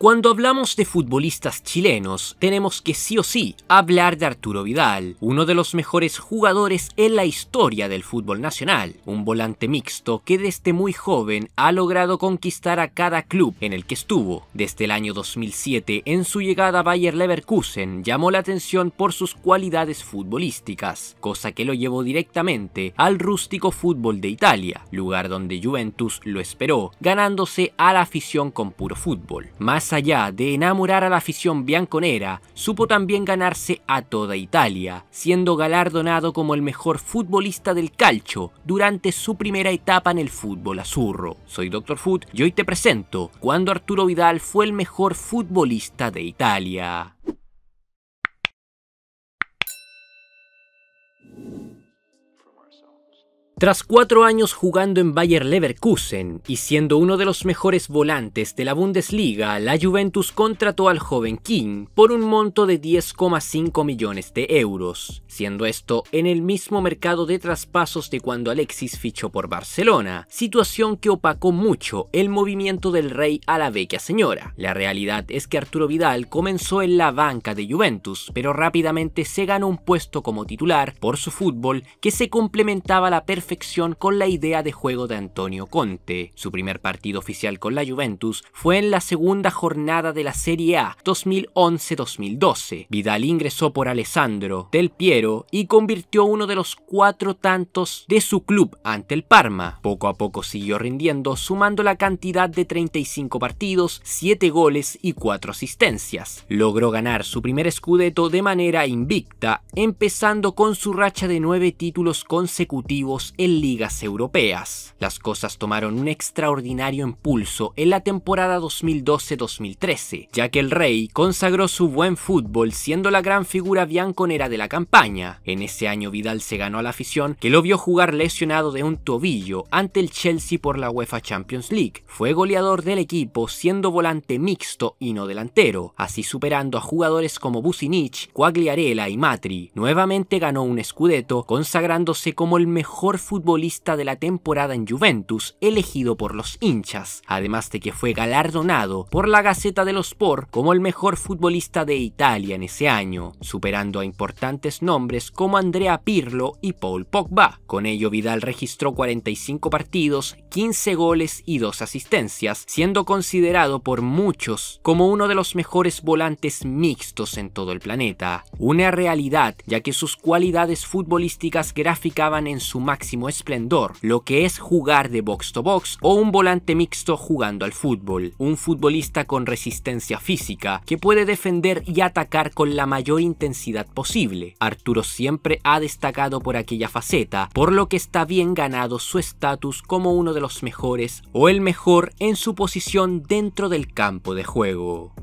Cuando hablamos de futbolistas chilenos, tenemos que sí o sí hablar de Arturo Vidal, uno de los mejores jugadores en la historia del fútbol nacional, un volante mixto que desde muy joven ha logrado conquistar a cada club en el que estuvo. Desde el año 2007, en su llegada a Bayer Leverkusen, llamó la atención por sus cualidades futbolísticas, cosa que lo llevó directamente al rústico fútbol de Italia, lugar donde Juventus lo esperó, ganándose a la afición con puro fútbol. Más más allá de enamorar a la afición bianconera, supo también ganarse a toda Italia, siendo galardonado como el mejor futbolista del calcio durante su primera etapa en el fútbol azurro. Soy Dr. Foot y hoy te presento cuando Arturo Vidal fue el mejor futbolista de Italia. Tras cuatro años jugando en Bayer Leverkusen y siendo uno de los mejores volantes de la Bundesliga, la Juventus contrató al joven King por un monto de 10,5 millones de euros, siendo esto en el mismo mercado de traspasos de cuando Alexis fichó por Barcelona, situación que opacó mucho el movimiento del rey a la vecchia señora. La realidad es que Arturo Vidal comenzó en la banca de Juventus, pero rápidamente se ganó un puesto como titular por su fútbol que se complementaba la perfección con la idea de juego de Antonio Conte. Su primer partido oficial con la Juventus fue en la segunda jornada de la Serie A 2011-2012. Vidal ingresó por Alessandro Del Piero y convirtió uno de los cuatro tantos de su club ante el Parma. Poco a poco siguió rindiendo, sumando la cantidad de 35 partidos, 7 goles y 4 asistencias. Logró ganar su primer scudetto de manera invicta, empezando con su racha de 9 títulos consecutivos en ligas europeas. Las cosas tomaron un extraordinario impulso en la temporada 2012-2013, ya que el Rey consagró su buen fútbol siendo la gran figura bianconera de la campaña. En ese año Vidal se ganó a la afición que lo vio jugar lesionado de un tobillo ante el Chelsea por la UEFA Champions League. Fue goleador del equipo siendo volante mixto y no delantero, así superando a jugadores como Businich, Quagliarella y Matri. Nuevamente ganó un Scudetto consagrándose como el mejor futbolista de la temporada en Juventus, elegido por los hinchas, además de que fue galardonado por la Gaceta de los Sport como el mejor futbolista de Italia en ese año, superando a importantes nombres como Andrea Pirlo y Paul Pogba. Con ello Vidal registró 45 partidos, 15 goles y 2 asistencias, siendo considerado por muchos como uno de los mejores volantes mixtos en todo el planeta. Una realidad ya que sus cualidades futbolísticas graficaban en su máximo esplendor, lo que es jugar de box to box o un volante mixto jugando al fútbol, un futbolista con resistencia física que puede defender y atacar con la mayor intensidad posible. Arturo siempre ha destacado por aquella faceta, por lo que está bien ganado su estatus como uno de los mejores o el mejor en su posición dentro del campo de juego.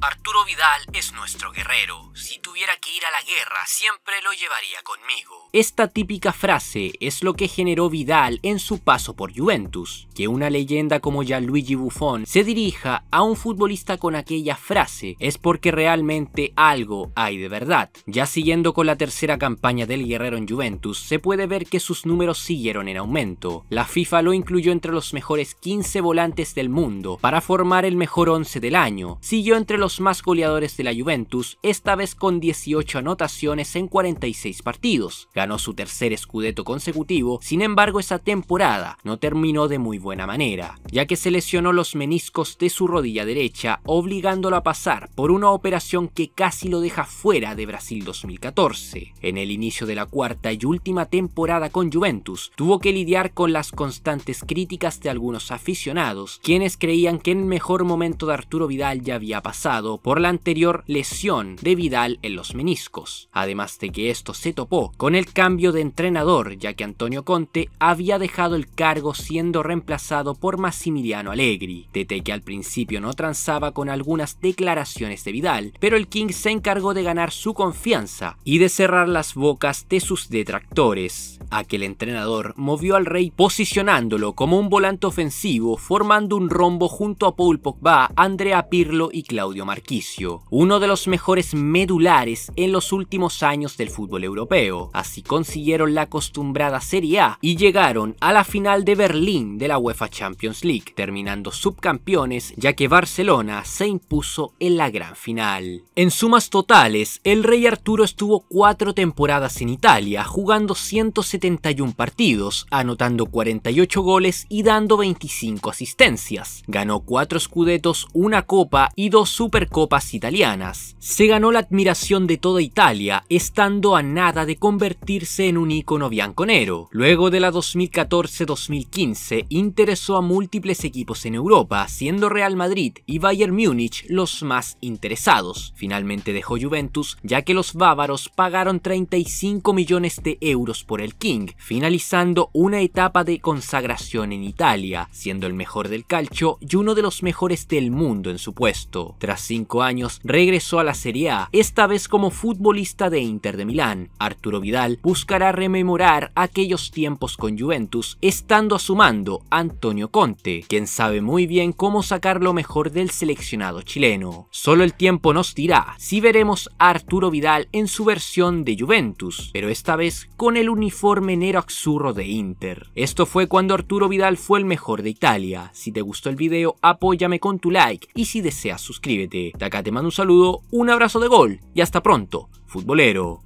Arturo Vidal es nuestro guerrero. Si tuviera que ir a la guerra, siempre lo llevaría conmigo. Esta típica frase es lo que generó Vidal en su paso por Juventus. Que una leyenda como ya Luigi Buffon se dirija a un futbolista con aquella frase es porque realmente algo hay de verdad. Ya siguiendo con la tercera campaña del guerrero en Juventus, se puede ver que sus números siguieron en aumento. La FIFA lo incluyó entre los mejores 15 volantes del mundo para formar el mejor 11 del año. Siguió entre los más goleadores de la Juventus, esta vez con 18 anotaciones en 46 partidos. Ganó su tercer escudeto consecutivo, sin embargo esa temporada no terminó de muy buena manera, ya que se lesionó los meniscos de su rodilla derecha, obligándolo a pasar por una operación que casi lo deja fuera de Brasil 2014. En el inicio de la cuarta y última temporada con Juventus, tuvo que lidiar con las constantes críticas de algunos aficionados, quienes creían que el mejor momento de Arturo Vidal ya había pasado por la anterior lesión de Vidal en los meniscos, además de que esto se topó con el cambio de entrenador ya que Antonio Conte había dejado el cargo siendo reemplazado por Massimiliano Allegri, Tete que al principio no transaba con algunas declaraciones de Vidal, pero el King se encargó de ganar su confianza y de cerrar las bocas de sus detractores a que el entrenador movió al rey posicionándolo como un volante ofensivo formando un rombo junto a Paul Pogba, Andrea Pirlo y Claudio Marquisio, uno de los mejores medulares en los últimos años del fútbol europeo. Así consiguieron la acostumbrada Serie A y llegaron a la final de Berlín de la UEFA Champions League, terminando subcampeones ya que Barcelona se impuso en la gran final. En sumas totales, el rey Arturo estuvo cuatro temporadas en Italia, jugando 170 71 partidos, anotando 48 goles y dando 25 asistencias. Ganó 4 Scudettos, una Copa y dos Supercopas italianas. Se ganó la admiración de toda Italia, estando a nada de convertirse en un ícono bianconero. Luego de la 2014-2015, interesó a múltiples equipos en Europa, siendo Real Madrid y Bayern Múnich los más interesados. Finalmente dejó Juventus, ya que los bávaros pagaron 35 millones de euros por el finalizando una etapa de consagración en Italia, siendo el mejor del calcio y uno de los mejores del mundo en su puesto. Tras cinco años, regresó a la Serie A, esta vez como futbolista de Inter de Milán. Arturo Vidal buscará rememorar aquellos tiempos con Juventus, estando a su mando Antonio Conte, quien sabe muy bien cómo sacar lo mejor del seleccionado chileno. Solo el tiempo nos dirá si veremos a Arturo Vidal en su versión de Juventus, pero esta vez con el uniforme Menero azzurro de Inter. Esto fue cuando Arturo Vidal fue el mejor de Italia. Si te gustó el video, apóyame con tu like y si deseas suscríbete. De acá te mando un saludo, un abrazo de gol y hasta pronto, futbolero.